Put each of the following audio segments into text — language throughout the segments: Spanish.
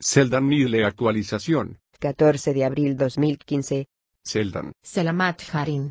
Seldan Nidle actualización. 14 de abril 2015. Seldan. Selamat Harin.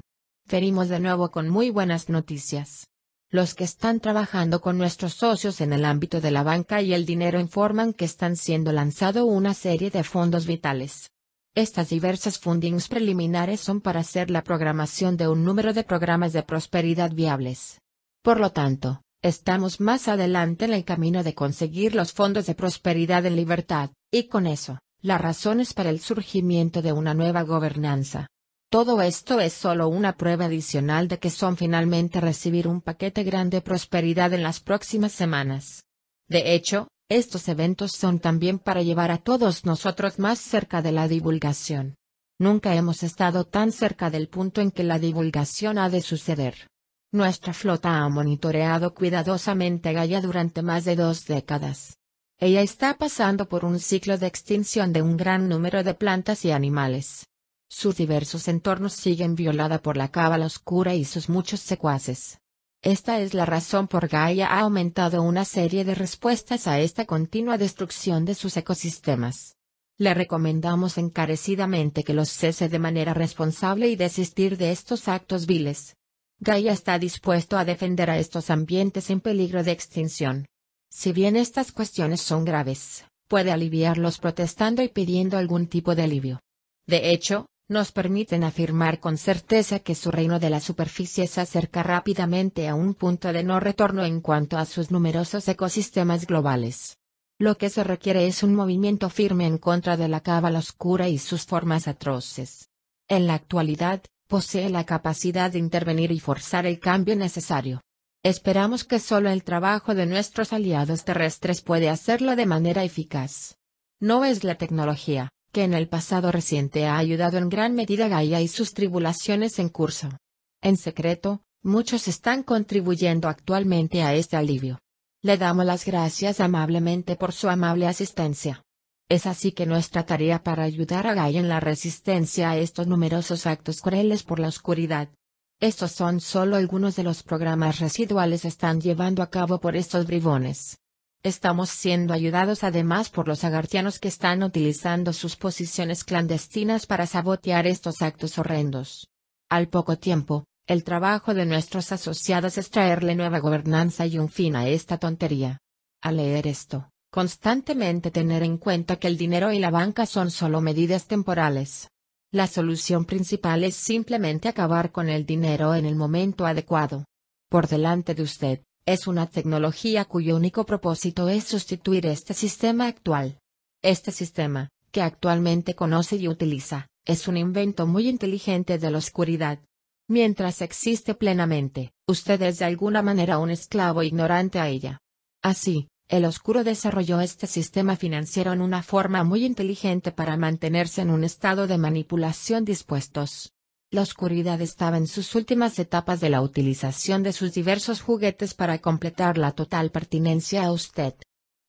Venimos de nuevo con muy buenas noticias. Los que están trabajando con nuestros socios en el ámbito de la banca y el dinero informan que están siendo lanzado una serie de fondos vitales. Estas diversas fundings preliminares son para hacer la programación de un número de programas de prosperidad viables. Por lo tanto, estamos más adelante en el camino de conseguir los fondos de prosperidad en libertad. Y con eso, las razones para el surgimiento de una nueva gobernanza. Todo esto es solo una prueba adicional de que son finalmente recibir un paquete grande de prosperidad en las próximas semanas. De hecho, estos eventos son también para llevar a todos nosotros más cerca de la divulgación. Nunca hemos estado tan cerca del punto en que la divulgación ha de suceder. Nuestra flota ha monitoreado cuidadosamente Gaia durante más de dos décadas. Ella está pasando por un ciclo de extinción de un gran número de plantas y animales. Sus diversos entornos siguen violada por la cábala oscura y sus muchos secuaces. Esta es la razón por Gaia ha aumentado una serie de respuestas a esta continua destrucción de sus ecosistemas. Le recomendamos encarecidamente que los cese de manera responsable y desistir de estos actos viles. Gaia está dispuesto a defender a estos ambientes en peligro de extinción. Si bien estas cuestiones son graves, puede aliviarlos protestando y pidiendo algún tipo de alivio. De hecho, nos permiten afirmar con certeza que su reino de la superficie se acerca rápidamente a un punto de no retorno en cuanto a sus numerosos ecosistemas globales. Lo que se requiere es un movimiento firme en contra de la cábala oscura y sus formas atroces. En la actualidad, posee la capacidad de intervenir y forzar el cambio necesario. Esperamos que solo el trabajo de nuestros aliados terrestres puede hacerlo de manera eficaz. No es la tecnología, que en el pasado reciente ha ayudado en gran medida a Gaia y sus tribulaciones en curso. En secreto, muchos están contribuyendo actualmente a este alivio. Le damos las gracias amablemente por su amable asistencia. Es así que nuestra tarea para ayudar a Gaia en la resistencia a estos numerosos actos crueles por la oscuridad, estos son solo algunos de los programas residuales están llevando a cabo por estos bribones. Estamos siendo ayudados además por los agartianos que están utilizando sus posiciones clandestinas para sabotear estos actos horrendos. Al poco tiempo, el trabajo de nuestros asociados es traerle nueva gobernanza y un fin a esta tontería. Al leer esto, constantemente tener en cuenta que el dinero y la banca son solo medidas temporales. La solución principal es simplemente acabar con el dinero en el momento adecuado. Por delante de usted, es una tecnología cuyo único propósito es sustituir este sistema actual. Este sistema, que actualmente conoce y utiliza, es un invento muy inteligente de la oscuridad. Mientras existe plenamente, usted es de alguna manera un esclavo ignorante a ella. Así, el Oscuro desarrolló este sistema financiero en una forma muy inteligente para mantenerse en un estado de manipulación dispuestos. La oscuridad estaba en sus últimas etapas de la utilización de sus diversos juguetes para completar la total pertinencia a usted.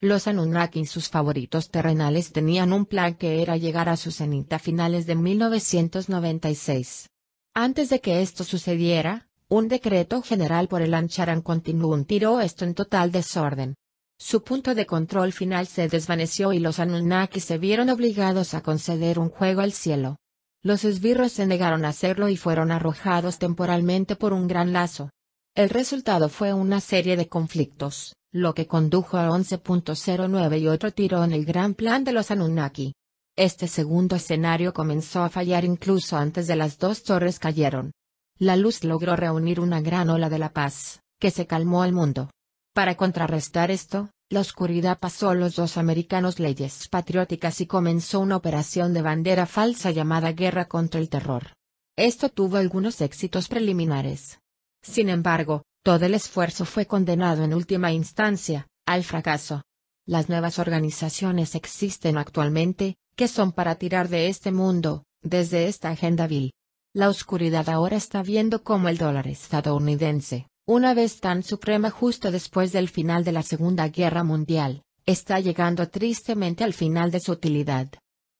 Los Anunnaki y sus favoritos terrenales tenían un plan que era llegar a su cenit a finales de 1996. Antes de que esto sucediera, un decreto general por el Ancharan continuó un esto en total desorden. Su punto de control final se desvaneció y los Anunnaki se vieron obligados a conceder un juego al cielo. Los esbirros se negaron a hacerlo y fueron arrojados temporalmente por un gran lazo. El resultado fue una serie de conflictos, lo que condujo a 11.09 y otro tiro en el gran plan de los Anunnaki. Este segundo escenario comenzó a fallar incluso antes de las dos torres cayeron. La luz logró reunir una gran ola de la paz, que se calmó al mundo. Para contrarrestar esto, la oscuridad pasó a los dos americanos leyes patrióticas y comenzó una operación de bandera falsa llamada Guerra contra el Terror. Esto tuvo algunos éxitos preliminares. Sin embargo, todo el esfuerzo fue condenado en última instancia, al fracaso. Las nuevas organizaciones existen actualmente, que son para tirar de este mundo, desde esta agenda vil. La oscuridad ahora está viendo cómo el dólar estadounidense, una vez tan suprema justo después del final de la Segunda Guerra Mundial, está llegando tristemente al final de su utilidad.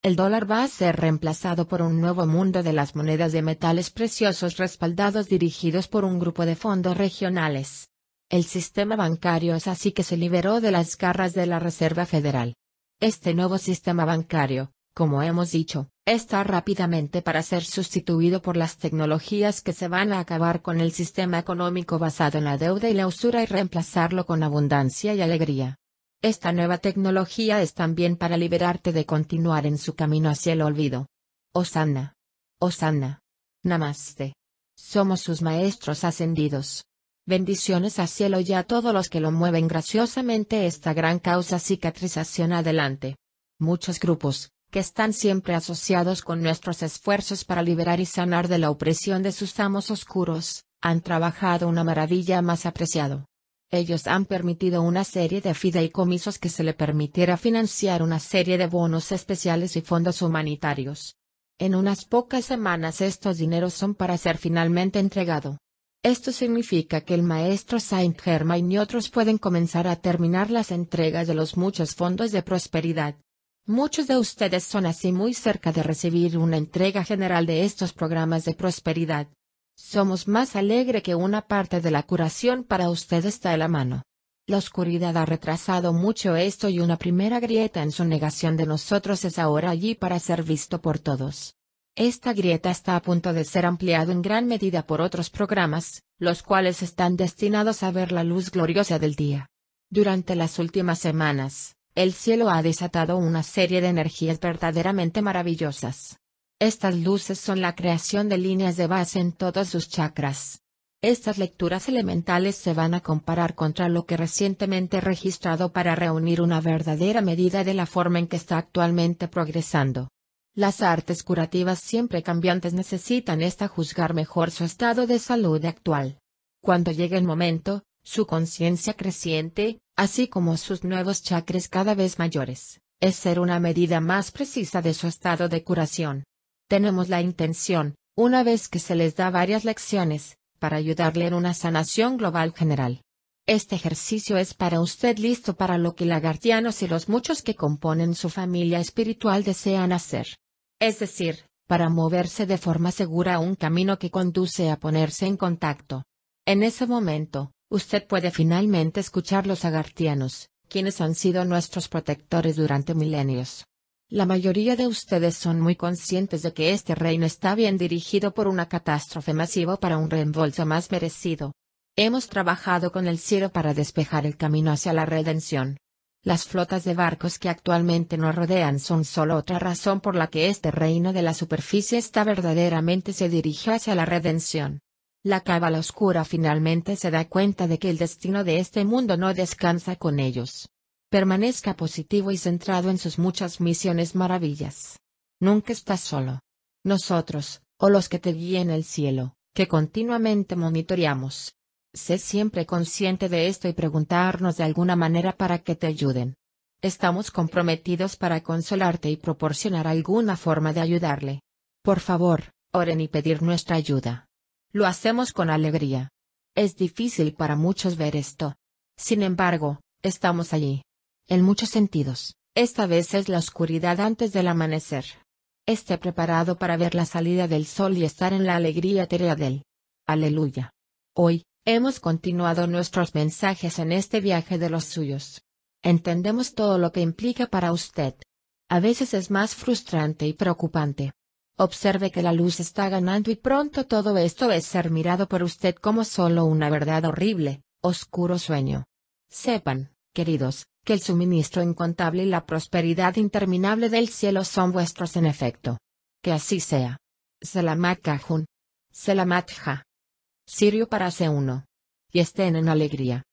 El dólar va a ser reemplazado por un nuevo mundo de las monedas de metales preciosos respaldados dirigidos por un grupo de fondos regionales. El sistema bancario es así que se liberó de las garras de la Reserva Federal. Este nuevo sistema bancario, como hemos dicho, está rápidamente para ser sustituido por las tecnologías que se van a acabar con el sistema económico basado en la deuda y la usura y reemplazarlo con abundancia y alegría. Esta nueva tecnología es también para liberarte de continuar en su camino hacia el olvido. Osanna. Osanna. Namaste. Somos sus maestros ascendidos. Bendiciones a cielo y a todos los que lo mueven graciosamente esta gran causa cicatrización adelante. Muchos grupos, que están siempre asociados con nuestros esfuerzos para liberar y sanar de la opresión de sus amos oscuros, han trabajado una maravilla más apreciado. Ellos han permitido una serie de fideicomisos que se le permitiera financiar una serie de bonos especiales y fondos humanitarios. En unas pocas semanas estos dineros son para ser finalmente entregado. Esto significa que el maestro Saint Germain y otros pueden comenzar a terminar las entregas de los muchos fondos de prosperidad, Muchos de ustedes son así muy cerca de recibir una entrega general de estos programas de prosperidad. Somos más alegre que una parte de la curación para usted está en la mano. La oscuridad ha retrasado mucho esto y una primera grieta en su negación de nosotros es ahora allí para ser visto por todos. Esta grieta está a punto de ser ampliado en gran medida por otros programas, los cuales están destinados a ver la luz gloriosa del día. Durante las últimas semanas, el cielo ha desatado una serie de energías verdaderamente maravillosas. Estas luces son la creación de líneas de base en todos sus chakras. Estas lecturas elementales se van a comparar contra lo que recientemente he registrado para reunir una verdadera medida de la forma en que está actualmente progresando. Las artes curativas siempre cambiantes necesitan esta juzgar mejor su estado de salud actual. Cuando llegue el momento, su conciencia creciente, así como sus nuevos chakras cada vez mayores, es ser una medida más precisa de su estado de curación. Tenemos la intención, una vez que se les da varias lecciones, para ayudarle en una sanación global general. Este ejercicio es para usted listo para lo que Lagartianos y los muchos que componen su familia espiritual desean hacer. Es decir, para moverse de forma segura a un camino que conduce a ponerse en contacto. En ese momento, Usted puede finalmente escuchar los agartianos, quienes han sido nuestros protectores durante milenios. La mayoría de ustedes son muy conscientes de que este reino está bien dirigido por una catástrofe masiva para un reembolso más merecido. Hemos trabajado con el cielo para despejar el camino hacia la redención. Las flotas de barcos que actualmente nos rodean son solo otra razón por la que este reino de la superficie está verdaderamente se dirige hacia la redención la cábala oscura finalmente se da cuenta de que el destino de este mundo no descansa con ellos. Permanezca positivo y centrado en sus muchas misiones maravillas. Nunca estás solo. Nosotros, o los que te guíen el cielo, que continuamente monitoreamos. Sé siempre consciente de esto y preguntarnos de alguna manera para que te ayuden. Estamos comprometidos para consolarte y proporcionar alguna forma de ayudarle. Por favor, oren y pedir nuestra ayuda. Lo hacemos con alegría. Es difícil para muchos ver esto. Sin embargo, estamos allí. En muchos sentidos, esta vez es la oscuridad antes del amanecer. Esté preparado para ver la salida del sol y estar en la alegría etérea del. Aleluya. Hoy, hemos continuado nuestros mensajes en este viaje de los suyos. Entendemos todo lo que implica para usted. A veces es más frustrante y preocupante, Observe que la luz está ganando y pronto todo esto es ser mirado por usted como solo una verdad horrible, oscuro sueño. Sepan, queridos, que el suministro incontable y la prosperidad interminable del cielo son vuestros en efecto. Que así sea. Selamat Kajun. Selamat Ja. Sirio para C1. Y estén en alegría.